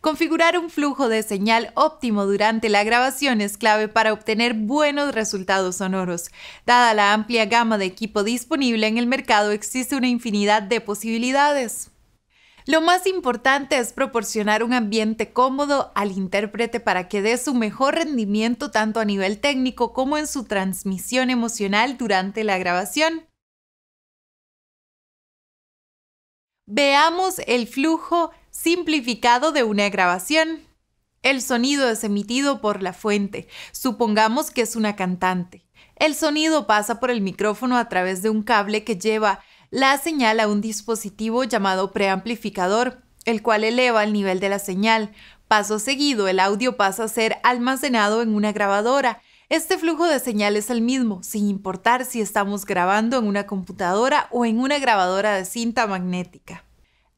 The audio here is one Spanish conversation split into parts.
Configurar un flujo de señal óptimo durante la grabación es clave para obtener buenos resultados sonoros. Dada la amplia gama de equipo disponible en el mercado, existe una infinidad de posibilidades. Lo más importante es proporcionar un ambiente cómodo al intérprete para que dé su mejor rendimiento tanto a nivel técnico como en su transmisión emocional durante la grabación. Veamos el flujo simplificado de una grabación. El sonido es emitido por la fuente, supongamos que es una cantante. El sonido pasa por el micrófono a través de un cable que lleva la señal a un dispositivo llamado preamplificador, el cual eleva el nivel de la señal. Paso seguido, el audio pasa a ser almacenado en una grabadora. Este flujo de señal es el mismo, sin importar si estamos grabando en una computadora o en una grabadora de cinta magnética.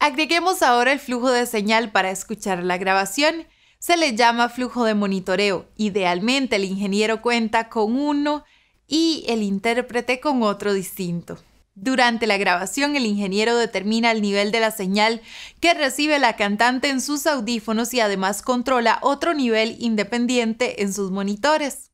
Agreguemos ahora el flujo de señal para escuchar la grabación. Se le llama flujo de monitoreo. Idealmente el ingeniero cuenta con uno y el intérprete con otro distinto. Durante la grabación, el ingeniero determina el nivel de la señal que recibe la cantante en sus audífonos y además controla otro nivel independiente en sus monitores.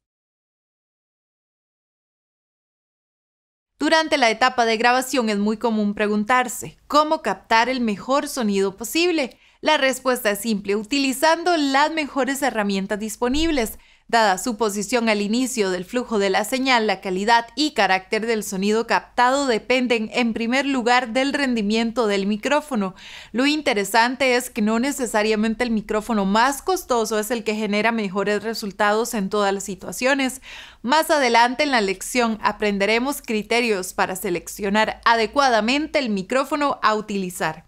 Durante la etapa de grabación es muy común preguntarse, ¿cómo captar el mejor sonido posible? La respuesta es simple, utilizando las mejores herramientas disponibles, Dada su posición al inicio del flujo de la señal, la calidad y carácter del sonido captado dependen en primer lugar del rendimiento del micrófono. Lo interesante es que no necesariamente el micrófono más costoso es el que genera mejores resultados en todas las situaciones. Más adelante en la lección aprenderemos criterios para seleccionar adecuadamente el micrófono a utilizar.